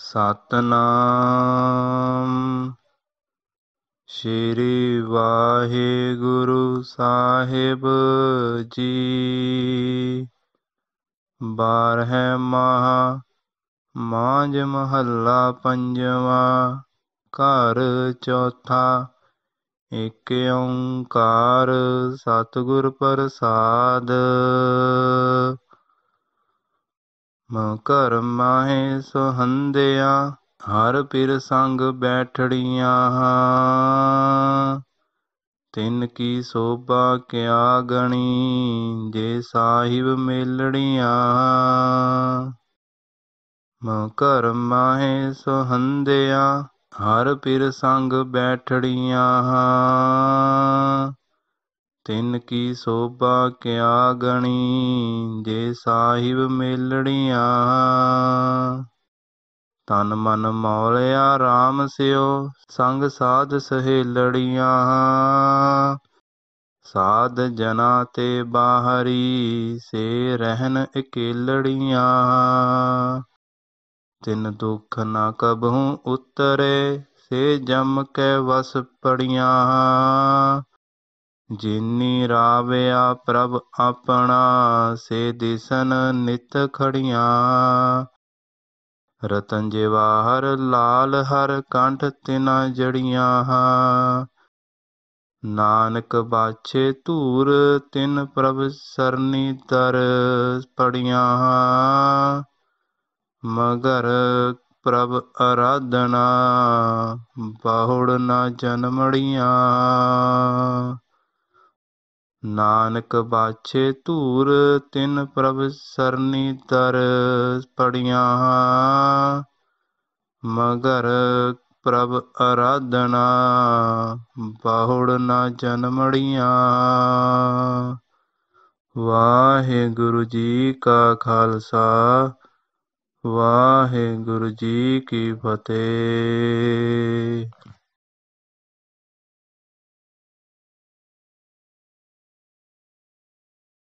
ਸਤਨਾਮ ਸ਼੍ਰੀ ਵਾਹਿਗੁਰੂ ਸਾਹਿਬ ਜੀ ਬਾਰਹ ਮਹਾ ਮਾਂਜ ਮਹੱਲਾ ਪੰਜਵਾ ਘਰ ਚੌਥਾ ਏਕ ਓੰਕਾਰ ਸਤਿਗੁਰ ਪ੍ਰਸਾਦ ਮਾ ਘਰ ਮਾਹੇ ਸੁਹੰਦਿਆ ਹਰ ਪਿਰ ਸੰਗ ਬੈਠੜੀਆਂ ਤਿੰਨ ਕੀ ਸੋਭਾ ਕਿਆ ਗਣੀ ਜੇ ਸਾਹਿਬ ਮੇਲੜੀਆਂ ਮਾ ਘਰ ਮਾਹੇ ਸੁਹੰਦਿਆ ਹਰ ਪਿਰ ਸੰਗ ਬੈਠੜੀਆਂ ਤਿੰਨ ਕੀ ਸੋਭਾ ਕਿਆ ਗਣੀ ਜੇ ਸਾਹਿਬ ਮੇਲੜੀਆਂ ਤਨ ਮਨ ਮੌਲਿਆ RAM ਸਿਓ ਸੰਗ ਸਾਧ ਸਹੇਲੜੀਆਂ ਸਾਧ ਜਨਾ ਤੇ ਬਾਹਰੀ ਸੇ ਰਹਿਨ ਇਕੇਲੜੀਆਂ ਤਿੰਨ ਦੁੱਖ ਨਾ ਕਬਹੂ ਉਤਰੇ ਸੇ ਜਮ ਕੇ ਵਸ ਪੜੀਆਂ ਜਿਨੀ ਰਾਵਿਆ ਪ੍ਰਭ ਆਪਣਾ ਸੇ ਦਿਸਨ ਨਿਤ ਖੜੀਆਂ ਰਤਨ ਜਵਾਹਰ ਲਾਲ ਹਰ ਕੰਠ ਤਿਨਾ ਜੜੀਆਂ ਨਾਨਕ ਬਾਛੇ ਧੂਰ ਤਿਨ ਪ੍ਰਭ ਸਰਨੀ ਤਰ ਪੜੀਆਂ ਮਗਰ ਪ੍ਰਭ ਅਰਾਧਨਾ ਬਾਹੁੜ ਨਾ ਜਨਮੜੀਆਂ ਨਾਨਕ ਬਾਛੇ ਧੂਰ ਤਿਨ ਪ੍ਰਭ ਸਰਨੀ ਦਰ ਪੜੀਆਂ ਮਗਰ ਪ੍ਰਭ ਅਰਾਧਨਾ ਬਾਹੜ ਨਾ ਜਨਮੜੀਆਂ ਵਾਹਿਗੁਰੂ ਜੀ ਕਾ ਖਾਲਸਾ ਵਾਹਿਗੁਰੂ ਜੀ ਕੀ ਫਤਿਹ